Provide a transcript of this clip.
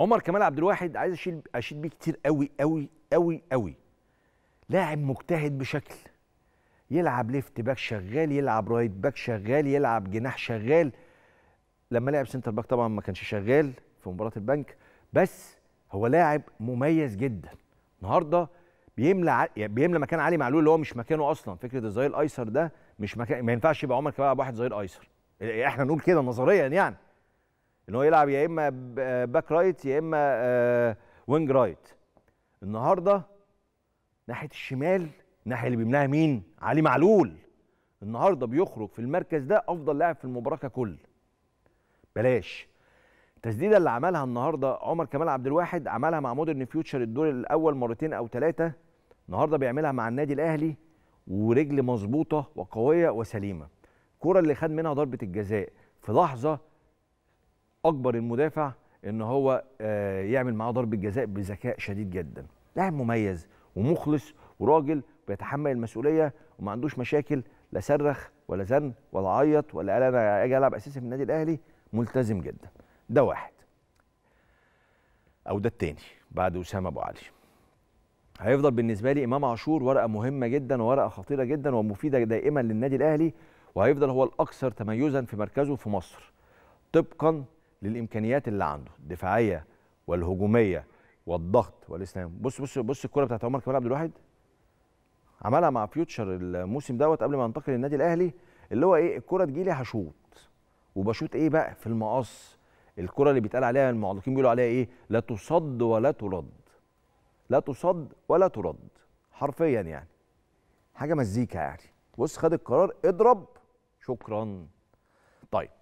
عمر كمال عبد الواحد عايز اشيل اشيد بيه كتير قوي قوي قوي قوي لاعب مجتهد بشكل يلعب ليفت باك شغال يلعب رايت باك شغال يلعب جناح شغال لما لعب سنتر باك طبعا ما كانش شغال في مباراه البنك بس هو لاعب مميز جدا النهارده بيملى يعني بيملى مكان علي معلول اللي هو مش مكانه اصلا فكره الظهير الايسر ده مش مكان ما ينفعش يبقى عمر كمال عبد الواحد ظهير ايسر إيه، إيه، احنا نقول كده نظريا يعني ان هو يلعب يا اما باك رايت يا اما آه، وينج رايت النهارده ناحيه الشمال الناحيه اللي بيملاها مين علي معلول النهارده بيخرج في المركز ده افضل لاعب في المباراه ككل بلاش التسديده اللي عملها النهارده عمر كمال عبد الواحد عملها مع مودرن فيوتشر الدور الاول مرتين او ثلاثه النهارده بيعملها مع النادي الاهلي ورجل مظبوطه وقويه وسليمه الكوره اللي خد منها ضربه الجزاء في لحظه اكبر المدافع ان هو آه، يعمل معاه ضربه جزاء بذكاء شديد جدا لاعب مميز ومخلص وراجل بيتحمل المسؤوليه وما عندوش مشاكل لا صرخ ولا زن ولا عيط ولا قال انا اجي العب اساسي في النادي الاهلي ملتزم جدا ده واحد او ده التاني بعد اسامه ابو علي هيفضل بالنسبه لي امام عاشور ورقه مهمه جدا وورقه خطيره جدا ومفيده دائما للنادي الاهلي وهيفضل هو الاكثر تميزا في مركزه في مصر طبقا للامكانيات اللي عنده الدفاعيه والهجوميه والضغط والاسلام بص بص بص الكره بتاعت عمر كمال عبد الواحد عملها مع فيوتشر الموسم دوت قبل ما ينتقل للنادي الاهلي اللي هو ايه الكره تجيلي هشوط وبشوط ايه بقى في المقص الكره اللي بيتقال عليها المعلقين بيقولوا عليها ايه لا تصد ولا ترد لا تصد ولا ترد حرفيا يعني حاجه مزيكا يعني بص خد القرار اضرب شكرا طيب